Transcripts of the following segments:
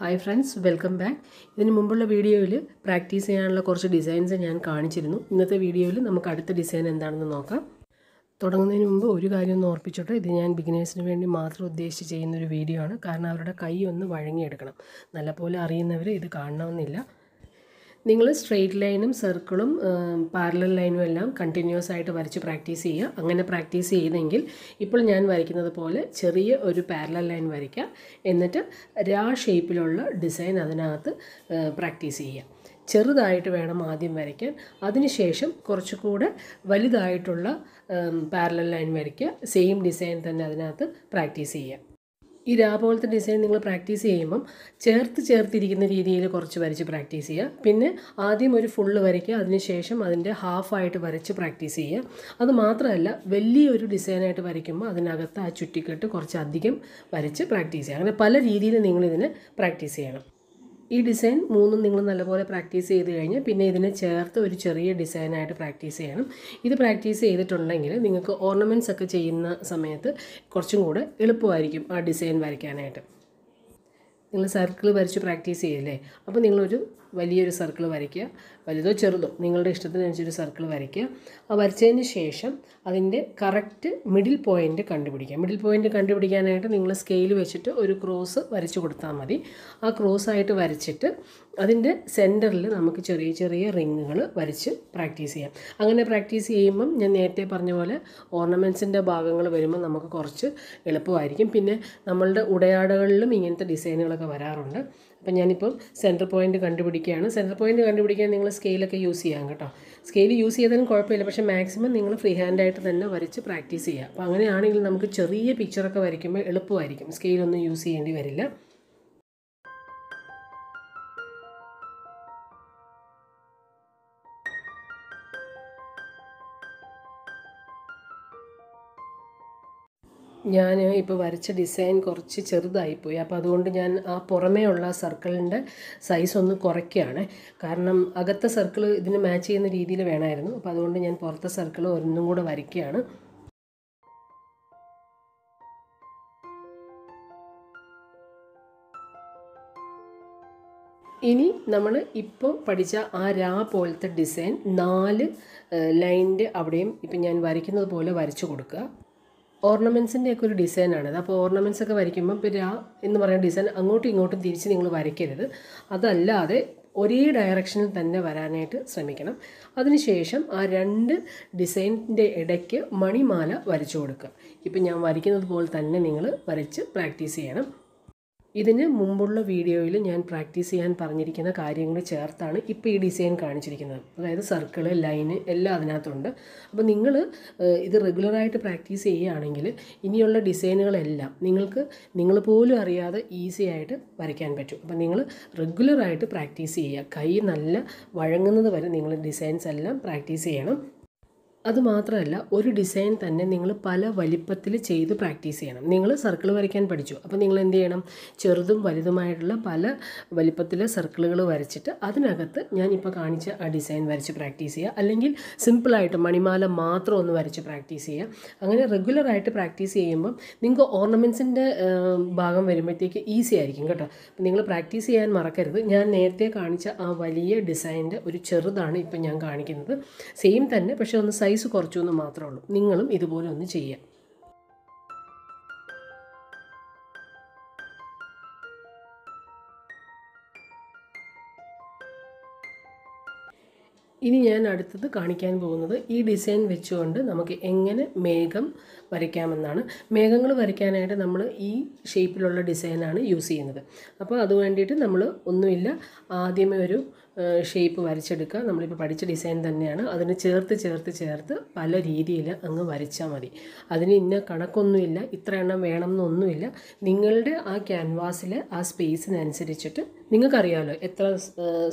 hi friends welcome back ഇതിന് മുമ്പുള്ള വീഡിയോയിൽ പ്രാക്ടീസ് ചെയ്യാനുള്ള കുറച്ച് ഡിസൈൻസ് ഞാൻ കാണിച്ചിരുന്നു ഇന്നത്തെ വീഡിയോയിൽ നമുക്ക് അടുത്ത ഡിസൈൻ എന്താണെന്ന് നോക്കാം തുടങ്ങുന്നതിന് മുമ്പ് ഒരു കാര്യം ഒന്ന് ഓർപ്പിച്ചോട്ടെ ഇത് ഞാൻ ബിഗിനേഴ്സിന് വേണ്ടി മാത്രം ഉദ്ദേശിച്ച് ചെയ്യുന്നൊരു വീഡിയോ ആണ് കാരണം അവരുടെ കൈ ഒന്ന് വഴങ്ങിയെടുക്കണം നല്ലപോലെ അറിയുന്നവർ ഇത് കാണണമെന്നില്ല നിങ്ങൾ സ്ട്രെയിറ്റ് ലൈനും സർക്കിളും പാരലൽ ലൈനും എല്ലാം കണ്ടിന്യൂസ് ആയിട്ട് വരച്ച് പ്രാക്ടീസ് ചെയ്യുക അങ്ങനെ പ്രാക്ടീസ് ചെയ്തെങ്കിൽ ഇപ്പോൾ ഞാൻ വരയ്ക്കുന്നത് പോലെ ചെറിയ ഒരു പാരലൽ ലൈൻ വരയ്ക്കുക എന്നിട്ട് രാ ഷേപ്പിലുള്ള ഡിസൈൻ അതിനകത്ത് പ്രാക്ടീസ് ചെയ്യുക ചെറുതായിട്ട് വേണം ആദ്യം വരയ്ക്കാൻ അതിനുശേഷം കുറച്ചുകൂടെ വലുതായിട്ടുള്ള പാരലൽ ലൈൻ വരയ്ക്കുക സെയിം ഡിസൈൻ തന്നെ അതിനകത്ത് പ്രാക്ടീസ് ചെയ്യുക ഈ രാ പോലത്തെ ഡിസൈൻ നിങ്ങൾ പ്രാക്ടീസ് ചെയ്യുമ്പം ചേർത്ത് ചേർത്തിരിക്കുന്ന രീതിയിൽ കുറച്ച് വരച്ച് പ്രാക്ടീസ് ചെയ്യുക പിന്നെ ആദ്യം ഒരു ഫുള്ള് വരയ്ക്കുക അതിനുശേഷം അതിൻ്റെ ഹാഫായിട്ട് വരച്ച് പ്രാക്ടീസ് ചെയ്യുക അത് മാത്രമല്ല വലിയൊരു ഡിസൈനായിട്ട് വരയ്ക്കുമ്പോൾ അതിനകത്ത് ആ ചുറ്റിക്കെട്ട് കുറച്ചധികം വരച്ച് പ്രാക്ടീസ് ചെയ്യുക അങ്ങനെ പല രീതിയിൽ നിങ്ങളിതിനെ പ്രാക്ടീസ് ചെയ്യണം ഈ ഡിസൈൻ മൂന്നും നിങ്ങൾ നല്ലപോലെ പ്രാക്ടീസ് ചെയ്ത് കഴിഞ്ഞാൽ പിന്നെ ഇതിനെ ചേർത്ത് ഒരു ചെറിയ ഡിസൈനായിട്ട് പ്രാക്ടീസ് ചെയ്യണം ഇത് പ്രാക്ടീസ് ചെയ്തിട്ടുണ്ടെങ്കിൽ നിങ്ങൾക്ക് ഓർണമെൻറ്റ്സ് ഒക്കെ ചെയ്യുന്ന സമയത്ത് കുറച്ചും കൂടെ എളുപ്പമായിരിക്കും ആ ഡിസൈൻ വരയ്ക്കാനായിട്ട് നിങ്ങൾ സർക്കിൾ വരച്ച് പ്രാക്ടീസ് ചെയ്യല്ലേ അപ്പോൾ നിങ്ങളൊരു വലിയൊരു സർക്കിൾ വരയ്ക്കുക വലുതോ ചെറുതോ നിങ്ങളുടെ ഇഷ്ടത്തിനനുസരിച്ച് സർക്കിൾ വരയ്ക്കുക ആ വരച്ചതിന് ശേഷം അതിൻ്റെ കറക്റ്റ് മിഡിൽ പോയിൻ്റ് കണ്ടുപിടിക്കുക മിഡിൽ പോയിൻ്റ് കണ്ടുപിടിക്കാനായിട്ട് നിങ്ങൾ സ്കെയിൽ വെച്ചിട്ട് ഒരു ക്രോസ് വരച്ചു കൊടുത്താൽ മതി ആ ക്രോസ് ആയിട്ട് വരച്ചിട്ട് അതിൻ്റെ സെൻറ്ററിൽ നമുക്ക് ചെറിയ ചെറിയ റിങ്ങുകൾ വരച്ച് പ്രാക്ടീസ് ചെയ്യാം അങ്ങനെ പ്രാക്ടീസ് ചെയ്യുമ്പം ഞാൻ നേരത്തെ പറഞ്ഞ പോലെ ഓർണമെൻസിൻ്റെ ഭാഗങ്ങൾ വരുമ്പോൾ നമുക്ക് കുറച്ച് എളുപ്പമായിരിക്കും പിന്നെ നമ്മളുടെ ഉടയാടകളിലും ഇങ്ങനത്തെ ഡിസൈനുകളൊക്കെ വരാറുണ്ട് അപ്പം ഞാനിപ്പം സെൻറ്റർ പോയിൻറ്റ് കണ്ടുപിടിക്കുകയാണ് സെൻറ്റർ പോയിൻറ്റ് കണ്ടുപിടിക്കാൻ നിങ്ങൾ സ്കെയിലൊക്കെ യൂസ് ചെയ്യാം കേട്ടോ സ്കെയിൽ യൂസ് ചെയ്താലും കുഴപ്പമില്ല പക്ഷേ മാക്സിമം നിങ്ങൾ ഫ്രീ ഹാൻഡായിട്ട് തന്നെ വരച്ച് പ്രാക്ടീസ് ചെയ്യുക അപ്പോൾ അങ്ങനെയാണെങ്കിൽ നമുക്ക് ചെറിയ പിക്ചറൊക്കെ വരയ്ക്കുമ്പോൾ എളുപ്പമായിരിക്കും സ്കെയിലൊന്നും യൂസ് ചെയ്യേണ്ടി വരില്ല ഞാൻ ഇപ്പോൾ വരച്ച ഡിസൈൻ കുറച്ച് ചെറുതായിപ്പോയി അപ്പോൾ അതുകൊണ്ട് ഞാൻ ആ പുറമേ ഉള്ള സർക്കിളിൻ്റെ സൈസ് ഒന്ന് കുറയ്ക്കുകയാണ് കാരണം അകത്തെ സർക്കിൾ ഇതിന് മാച്ച് ചെയ്യുന്ന രീതിയിൽ വേണമായിരുന്നു അപ്പോൾ അതുകൊണ്ട് ഞാൻ പുറത്തെ സർക്കിൾ ഒന്നും കൂടെ വരയ്ക്കുകയാണ് ഇനി നമ്മൾ ഇപ്പോൾ പഠിച്ച ആ രാ പോലത്തെ ഡിസൈൻ നാല് ലൈനിൻ്റെ അവിടെയും ഇപ്പം ഞാൻ വരയ്ക്കുന്നത് പോലെ വരച്ചു കൊടുക്കുക ഒക്കെ ഒരു ഡിസൈനാണത് അപ്പോൾ ഓർണമെൻസ് ഒക്കെ വരയ്ക്കുമ്പോൾ പിന്നെ ആ എന്ന് പറയുന്ന ഡിസൈൻ അങ്ങോട്ടും ഇങ്ങോട്ടും തിരിച്ച് നിങ്ങൾ വരയ്ക്കരുത് അതല്ലാതെ ഒരേ ഡയറക്ഷനിൽ തന്നെ വരാനായിട്ട് ശ്രമിക്കണം അതിനുശേഷം ആ രണ്ട് ഡിസൈനിൻ്റെ ഇടയ്ക്ക് മണിമാല വരച്ചു കൊടുക്കുക ഇപ്പം ഞാൻ വരയ്ക്കുന്നത് പോലെ തന്നെ നിങ്ങൾ വരച്ച് പ്രാക്ടീസ് ചെയ്യണം ഇതിന് മുമ്പുള്ള വീഡിയോയിൽ ഞാൻ പ്രാക്ടീസ് ചെയ്യാൻ പറഞ്ഞിരിക്കുന്ന കാര്യങ്ങൾ ചേർത്താണ് ഇപ്പോൾ ഈ ഡിസൈൻ കാണിച്ചിരിക്കുന്നത് അതായത് സർക്കിള് ലൈന് എല്ലാം അതിനകത്തുണ്ട് അപ്പോൾ നിങ്ങൾ ഇത് റെഗുലറായിട്ട് പ്രാക്ടീസ് ചെയ്യുകയാണെങ്കിൽ ഇനിയുള്ള ഡിസൈനുകളെല്ലാം നിങ്ങൾക്ക് നിങ്ങൾ പോലും അറിയാതെ ഈസി ആയിട്ട് വരയ്ക്കാൻ പറ്റും അപ്പോൾ നിങ്ങൾ റെഗുലറായിട്ട് പ്രാക്ടീസ് ചെയ്യുക കൈ നല്ല വഴങ്ങുന്നത് വരെ നിങ്ങൾ ഡിസൈൻസ് എല്ലാം പ്രാക്ടീസ് ചെയ്യണം അതുമാത്രമല്ല ഒരു ഡിസൈൻ തന്നെ നിങ്ങൾ പല വലിപ്പത്തിൽ ചെയ്ത് പ്രാക്ടീസ് ചെയ്യണം നിങ്ങൾ സർക്കിൾ വരയ്ക്കാൻ പഠിച്ചു അപ്പോൾ നിങ്ങൾ എന്ത് ചെയ്യണം ചെറുതും വലുതുമായിട്ടുള്ള പല വലിപ്പത്തിലെ സർക്കിളുകൾ വരച്ചിട്ട് അതിനകത്ത് ഞാനിപ്പോൾ കാണിച്ച ആ ഡിസൈൻ വരച്ച് പ്രാക്ടീസ് ചെയ്യുക അല്ലെങ്കിൽ സിമ്പിളായിട്ട് മണിമാല മാത്രം ഒന്ന് വരച്ച് പ്രാക്ടീസ് ചെയ്യുക അങ്ങനെ റെഗുലറായിട്ട് പ്രാക്ടീസ് ചെയ്യുമ്പം നിങ്ങൾക്ക് ഓർണമെൻസിൻ്റെ ഭാഗം വരുമ്പോഴത്തേക്ക് ഈസി ആയിരിക്കും കേട്ടോ അപ്പം നിങ്ങൾ പ്രാക്ടീസ് ചെയ്യാൻ മറക്കരുത് ഞാൻ നേരത്തെ കാണിച്ച ആ വലിയ ഡിസൈൻ്റെ ഒരു ചെറുതാണ് ഇപ്പം ഞാൻ കാണിക്കുന്നത് സെയിം തന്നെ പക്ഷേ ഒന്ന് സൈസ് സൈസ് കുറച്ചു എന്ന് മാത്രമേ ഉള്ളൂ നിങ്ങളും ഇതുപോലെ ഒന്ന് ചെയ്യാം ഇനി ഞാൻ അടുത്തത് കാണിക്കാൻ പോകുന്നത് ഈ ഡിസൈൻ വെച്ചുകൊണ്ട് നമുക്ക് എങ്ങനെ മേഘം വരയ്ക്കാമെന്നാണ് മേഘങ്ങൾ വരയ്ക്കാനായിട്ട് നമ്മൾ ഈ ഷേപ്പിലുള്ള ഡിസൈനാണ് യൂസ് ചെയ്യുന്നത് അപ്പോൾ അത് വേണ്ടിയിട്ട് നമ്മൾ ഒന്നുമില്ല ആദ്യമേ ഒരു ഷേപ്പ് വരച്ചെടുക്കുക നമ്മളിപ്പോൾ പഠിച്ച ഡിസൈൻ തന്നെയാണ് അതിന് ചേർത്ത് ചേർത്ത് ചേർത്ത് പല രീതിയിൽ അങ്ങ് വരച്ചാൽ മതി അതിന് ഇന്ന കണക്കൊന്നുമില്ല ഇത്ര എണ്ണം വേണം എന്നൊന്നുമില്ല നിങ്ങളുടെ ആ ക്യാൻവാസിൽ ആ സ്പേസിനനുസരിച്ചിട്ട് നിങ്ങൾക്കറിയാമല്ലോ എത്ര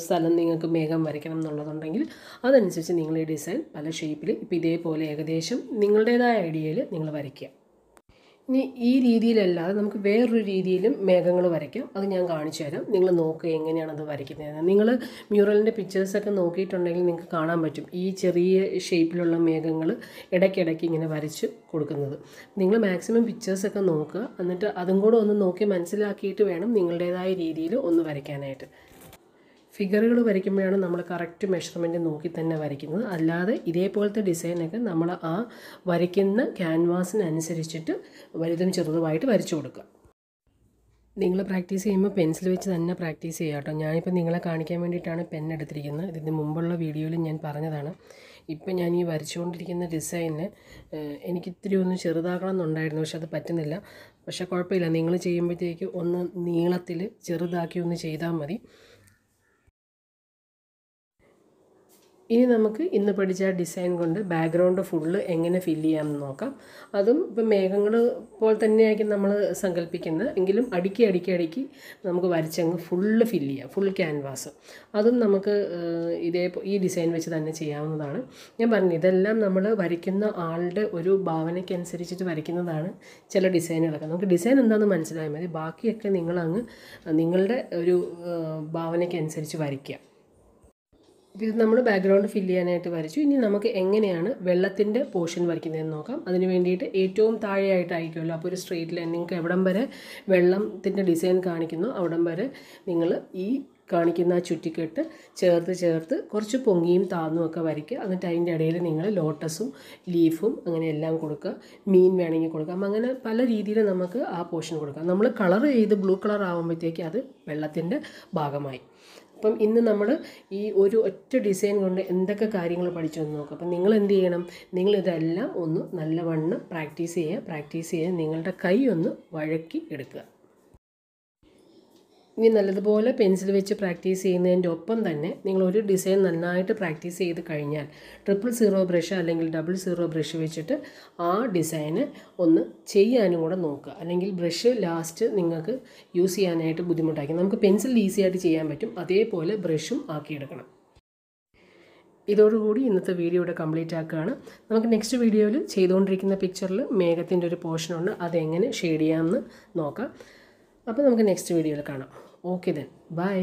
സ്ഥലം നിങ്ങൾക്ക് മേഘം വരയ്ക്കണം എന്നുള്ളതുണ്ടെങ്കിൽ അതനുസരിച്ച് നിങ്ങൾ ഈ ഡിസൈൻ പല ഷേപ്പിൽ ഇപ്പോൾ ഇതേപോലെ ഏകദേശം നിങ്ങളുടേതായ ഐഡിയയിൽ നിങ്ങൾ വരയ്ക്കുക ഇനി ഈ രീതിയിലല്ലാതെ നമുക്ക് വേറൊരു രീതിയിലും മേഘങ്ങൾ വരയ്ക്കാം അത് ഞാൻ കാണിച്ചു തരാം നിങ്ങൾ നോക്കുക എങ്ങനെയാണത് വരയ്ക്കുന്നത് നിങ്ങൾ മ്യൂറലിൻ്റെ പിക്ചേഴ്സൊക്കെ നോക്കിയിട്ടുണ്ടെങ്കിൽ നിങ്ങൾക്ക് കാണാൻ പറ്റും ഈ ചെറിയ ഷേപ്പിലുള്ള മേഘങ്ങൾ ഇടയ്ക്കിടയ്ക്ക് ഇങ്ങനെ വരച്ച് കൊടുക്കുന്നത് നിങ്ങൾ മാക്സിമം പിക്ചേഴ്സൊക്കെ നോക്കുക എന്നിട്ട് അതും കൂടെ ഒന്ന് നോക്കി മനസ്സിലാക്കിയിട്ട് വേണം നിങ്ങളുടേതായ രീതിയിൽ ഒന്ന് വരയ്ക്കാനായിട്ട് ഫിഗറുകൾ വരയ്ക്കുമ്പോഴാണ് നമ്മൾ കറക്റ്റ് മെഷർമെൻറ്റ് നോക്കി തന്നെ വരയ്ക്കുന്നത് അല്ലാതെ ഇതേപോലത്തെ ഡിസൈനൊക്കെ നമ്മൾ ആ വരയ്ക്കുന്ന ക്യാൻവാസിനനുസരിച്ചിട്ട് വലുതും ചെറുതുമായിട്ട് വരച്ചു കൊടുക്കുക നിങ്ങൾ പ്രാക്ടീസ് ചെയ്യുമ്പോൾ പെൻസിൽ വെച്ച് തന്നെ പ്രാക്ടീസ് ചെയ്യുക കേട്ടോ ഞാനിപ്പോൾ നിങ്ങളെ കാണിക്കാൻ വേണ്ടിയിട്ടാണ് പെൻ എടുത്തിരിക്കുന്നത് ഇതിന് മുമ്പുള്ള വീഡിയോയിൽ ഞാൻ പറഞ്ഞതാണ് ഇപ്പം ഞാൻ ഈ വരച്ചുകൊണ്ടിരിക്കുന്ന ഡിസൈനിന് എനിക്കിത്തിരി ഒന്ന് ചെറുതാക്കണം എന്നുണ്ടായിരുന്നു പക്ഷെ അത് പറ്റുന്നില്ല പക്ഷേ കുഴപ്പമില്ല നിങ്ങൾ ചെയ്യുമ്പോഴത്തേക്ക് ഒന്ന് നീളത്തിൽ ചെറുതാക്കി ഒന്ന് ചെയ്താൽ മതി ഇനി നമുക്ക് ഇന്ന് പഠിച്ച ഡിസൈൻ കൊണ്ട് ബാക്ക്ഗ്രൗണ്ട് ഫുള്ള് എങ്ങനെ ഫില്ല് ചെയ്യാമെന്ന് നോക്കാം അതും ഇപ്പം മേഘങ്ങൾ പോലെ തന്നെയായിരിക്കും നമ്മൾ സങ്കല്പിക്കുന്നത് എങ്കിലും അടുക്കി അടുക്കി അടുക്കി നമുക്ക് വരച്ചങ്ങ് ഫുള്ള് ഫില്ല് ചെയ്യാം ഫുൾ ക്യാൻവാസ് അതും നമുക്ക് ഇതേ ഈ ഡിസൈൻ വെച്ച് തന്നെ ചെയ്യാവുന്നതാണ് ഞാൻ പറഞ്ഞു ഇതെല്ലാം നമ്മൾ വരയ്ക്കുന്ന ആളുടെ ഒരു ഭാവനയ്ക്കനുസരിച്ചിട്ട് വരയ്ക്കുന്നതാണ് ചില ഡിസൈനുകളൊക്കെ നമുക്ക് ഡിസൈൻ എന്താണെന്ന് മനസ്സിലായാൽ മതി ബാക്കിയൊക്കെ നിങ്ങളങ്ങ് നിങ്ങളുടെ ഒരു ഭാവനയ്ക്കനുസരിച്ച് വരയ്ക്കുക ഇത് നമ്മൾ ബാക്ക്ഗ്രൗണ്ട് ഫില്ല് ചെയ്യാനായിട്ട് വരച്ചു ഇനി നമുക്ക് എങ്ങനെയാണ് വെള്ളത്തിൻ്റെ പോർഷൻ വരയ്ക്കുന്നതെന്ന് നോക്കാം അതിന് വേണ്ടിയിട്ട് ഏറ്റവും താഴെയായിട്ടായിരിക്കുമല്ലോ അപ്പോൾ ഒരു സ്ട്രെയിറ്റ് ലൈൻ നിങ്ങൾക്ക് എവിടം വരെ വെള്ളത്തിൻ്റെ ഡിസൈൻ കാണിക്കുന്നു അവിടം വരെ നിങ്ങൾ ഈ കാണിക്കുന്ന ആ ചുറ്റിക്കെട്ട് ചേർത്ത് ചേർത്ത് കുറച്ച് പൊങ്ങിയും താന്നും ഒക്കെ വരയ്ക്കുക എന്നിട്ട് അതിൻ്റെ ഇടയിൽ നിങ്ങൾ ലോട്ടസും ലീഫും അങ്ങനെ എല്ലാം കൊടുക്കുക മീൻ വേണമെങ്കിൽ കൊടുക്കാം അങ്ങനെ പല രീതിയിൽ നമുക്ക് ആ പോർഷൻ കൊടുക്കാം നമ്മൾ കളർ ചെയ്ത് ബ്ലൂ കളർ ആകുമ്പോഴത്തേക്ക് അത് വെള്ളത്തിൻ്റെ ഭാഗമായി അപ്പം ഇന്ന് നമ്മൾ ഈ ഒരു ഒറ്റ ഡിസൈൻ കൊണ്ട് എന്തൊക്കെ കാര്യങ്ങൾ പഠിച്ചെന്ന് നോക്കാം അപ്പം നിങ്ങൾ എന്ത് ചെയ്യണം നിങ്ങളിതെല്ലാം ഒന്ന് നല്ലവണ്ണം പ്രാക്ടീസ് ചെയ്യുക പ്രാക്ടീസ് ചെയ്യുക നിങ്ങളുടെ കൈ ഒന്ന് വഴക്കി എടുക്കുക ഇനി നല്ലതുപോലെ പെൻസിൽ വെച്ച് പ്രാക്ടീസ് ചെയ്യുന്നതിൻ്റെ ഒപ്പം തന്നെ നിങ്ങൾ ഒരു ഡിസൈൻ നന്നായിട്ട് പ്രാക്ടീസ് ചെയ്ത് കഴിഞ്ഞാൽ ട്രിപ്പിൾ സീറോ ബ്രഷ് അല്ലെങ്കിൽ ഡബിൾ സീറോ ബ്രഷ് വെച്ചിട്ട് ആ ഡിസൈന് ഒന്ന് ചെയ്യാനും കൂടെ നോക്കുക അല്ലെങ്കിൽ ബ്രഷ് ലാസ്റ്റ് നിങ്ങൾക്ക് യൂസ് ചെയ്യാനായിട്ട് ബുദ്ധിമുട്ടാക്കി നമുക്ക് പെൻസിൽ ഈസി ആയിട്ട് ചെയ്യാൻ പറ്റും അതേപോലെ ബ്രഷും ആക്കിയെടുക്കണം ഇതോടുകൂടി ഇന്നത്തെ വീഡിയോ ഇവിടെ കംപ്ലീറ്റ് ആക്കുകയാണ് നമുക്ക് നെക്സ്റ്റ് വീഡിയോയിൽ ചെയ്തുകൊണ്ടിരിക്കുന്ന പിക്ചറിൽ മേഘത്തിൻ്റെ ഒരു പോർഷനുണ്ട് അതെങ്ങനെ ഷെയ്ഡ് ചെയ്യാമെന്ന് നോക്കാം അപ്പോൾ നമുക്ക് നെക്സ്റ്റ് വീഡിയോയിൽ കാണാം ഓക്കെ ദെൻ ബൈ